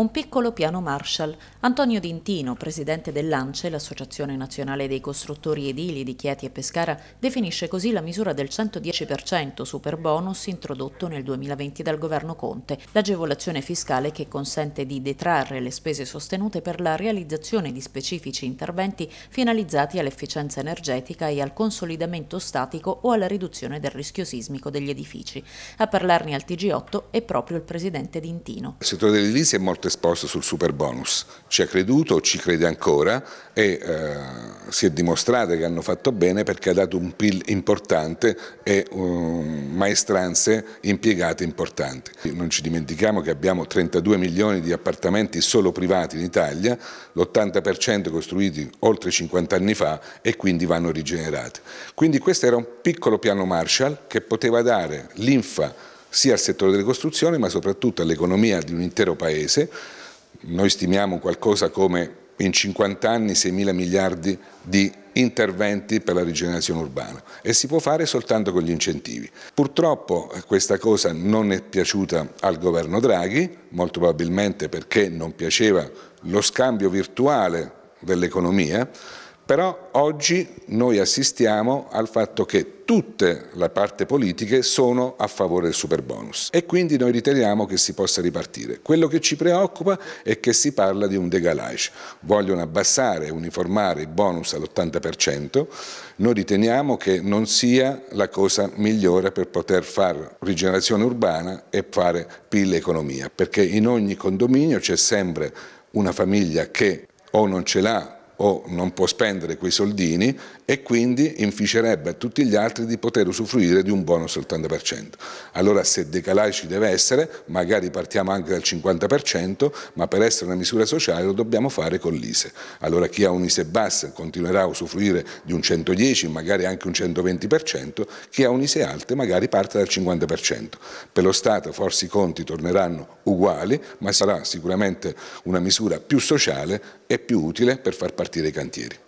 un piccolo piano Marshall. Antonio Dintino, presidente dell'ANCE, l'Associazione Nazionale dei Costruttori Edili di Chieti e Pescara, definisce così la misura del 110% superbonus introdotto nel 2020 dal governo Conte, l'agevolazione fiscale che consente di detrarre le spese sostenute per la realizzazione di specifici interventi finalizzati all'efficienza energetica e al consolidamento statico o alla riduzione del rischio sismico degli edifici. A parlarne al TG8 è proprio il presidente Dintino. Il settore dell'edilizia è molto esposto sul super bonus. Ci ha creduto, ci crede ancora e eh, si è dimostrato che hanno fatto bene perché ha dato un PIL importante e um, maestranze impiegate importanti. Non ci dimentichiamo che abbiamo 32 milioni di appartamenti solo privati in Italia, l'80% costruiti oltre 50 anni fa e quindi vanno rigenerati. Quindi questo era un piccolo piano Marshall che poteva dare l'infa sia al settore delle costruzioni ma soprattutto all'economia di un intero paese. Noi stimiamo qualcosa come in 50 anni 6 mila miliardi di interventi per la rigenerazione urbana e si può fare soltanto con gli incentivi. Purtroppo eh, questa cosa non è piaciuta al governo Draghi, molto probabilmente perché non piaceva lo scambio virtuale dell'economia, però oggi noi assistiamo al fatto che tutte le parti politiche sono a favore del super bonus e quindi noi riteniamo che si possa ripartire. Quello che ci preoccupa è che si parla di un degalage. Vogliono abbassare e uniformare il bonus all'80%. Noi riteniamo che non sia la cosa migliore per poter fare rigenerazione urbana e fare PIL economia, perché in ogni condominio c'è sempre una famiglia che o non ce l'ha o non può spendere quei soldini e quindi inficerebbe a tutti gli altri di poter usufruire di un bonus al 80%. Allora se decalai ci deve essere, magari partiamo anche dal 50%, ma per essere una misura sociale lo dobbiamo fare con l'ISE. Allora chi ha un ISE basso continuerà a usufruire di un 110, magari anche un 120%, chi ha un ISE alte magari parte dal 50%. Per lo Stato forse i conti torneranno uguali, ma sarà sicuramente una misura più sociale e più utile per far partire partire i cantieri.